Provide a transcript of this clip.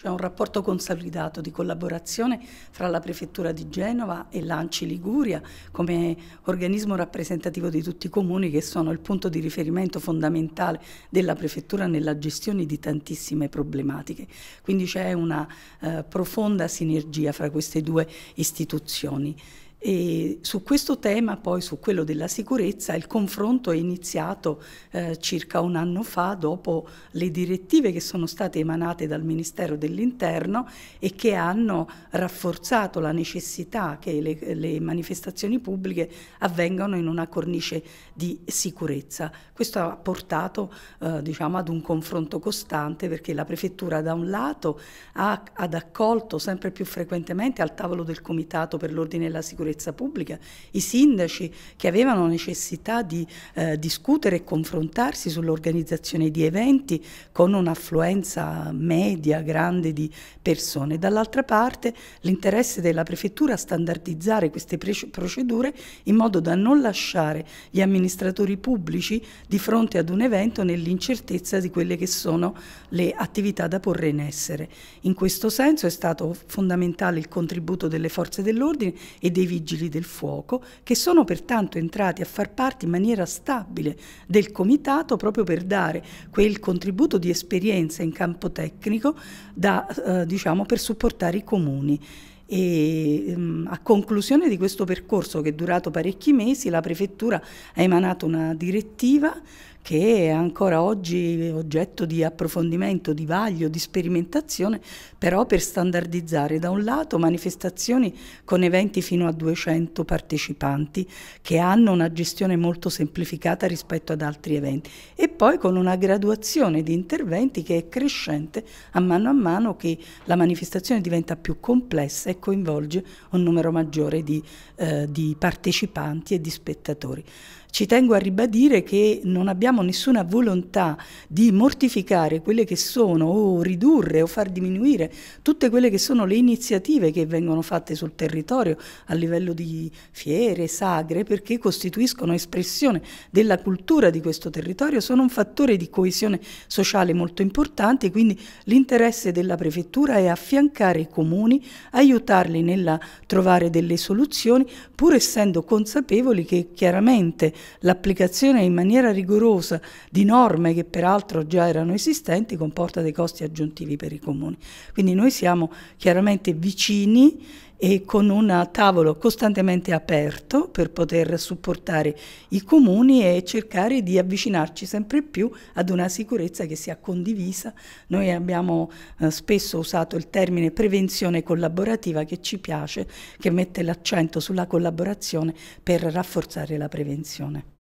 C'è un rapporto consolidato di collaborazione fra la Prefettura di Genova e l'Anci Liguria come organismo rappresentativo di tutti i comuni che sono il punto di riferimento fondamentale della Prefettura nella gestione di tantissime problematiche. Quindi c'è una eh, profonda sinergia fra queste due istituzioni. E su questo tema, poi su quello della sicurezza, il confronto è iniziato eh, circa un anno fa dopo le direttive che sono state emanate dal Ministero dell'Interno e che hanno rafforzato la necessità che le, le manifestazioni pubbliche avvengano in una cornice di sicurezza. Questo ha portato eh, diciamo, ad un confronto costante perché la Prefettura da un lato ha ad accolto sempre più frequentemente al tavolo del Comitato per l'ordine e la sicurezza sicurezza pubblica, i sindaci che avevano necessità di eh, discutere e confrontarsi sull'organizzazione di eventi con un'affluenza media, grande di persone. Dall'altra parte l'interesse della prefettura a standardizzare queste procedure in modo da non lasciare gli amministratori pubblici di fronte ad un evento nell'incertezza di quelle che sono le attività da porre in essere. In questo senso è stato fondamentale il contributo delle forze dell'ordine e dei vigili Vigili del Fuoco, che sono pertanto entrati a far parte in maniera stabile del Comitato proprio per dare quel contributo di esperienza in campo tecnico da, eh, diciamo, per supportare i comuni. E, mm, a conclusione di questo percorso che è durato parecchi mesi la prefettura ha emanato una direttiva che è ancora oggi oggetto di approfondimento, di vaglio, di sperimentazione, però per standardizzare da un lato manifestazioni con eventi fino a 200 partecipanti che hanno una gestione molto semplificata rispetto ad altri eventi e poi con una graduazione di interventi che è crescente a mano a mano che la manifestazione diventa più complessa e coinvolge un numero maggiore di, eh, di partecipanti e di spettatori. Ci tengo a ribadire che non abbiamo nessuna volontà di mortificare quelle che sono o ridurre o far diminuire tutte quelle che sono le iniziative che vengono fatte sul territorio a livello di fiere, sagre, perché costituiscono espressione della cultura di questo territorio, sono un fattore di coesione sociale molto importante, quindi l'interesse della prefettura è affiancare i comuni, aiutarli nella trovare delle soluzioni, pur essendo consapevoli che chiaramente l'applicazione in maniera rigorosa di norme che peraltro già erano esistenti comporta dei costi aggiuntivi per i comuni. Quindi noi siamo chiaramente vicini e con un tavolo costantemente aperto per poter supportare i comuni e cercare di avvicinarci sempre più ad una sicurezza che sia condivisa. Noi abbiamo eh, spesso usato il termine prevenzione collaborativa che ci piace, che mette l'accento sulla collaborazione per rafforzare la prevenzione.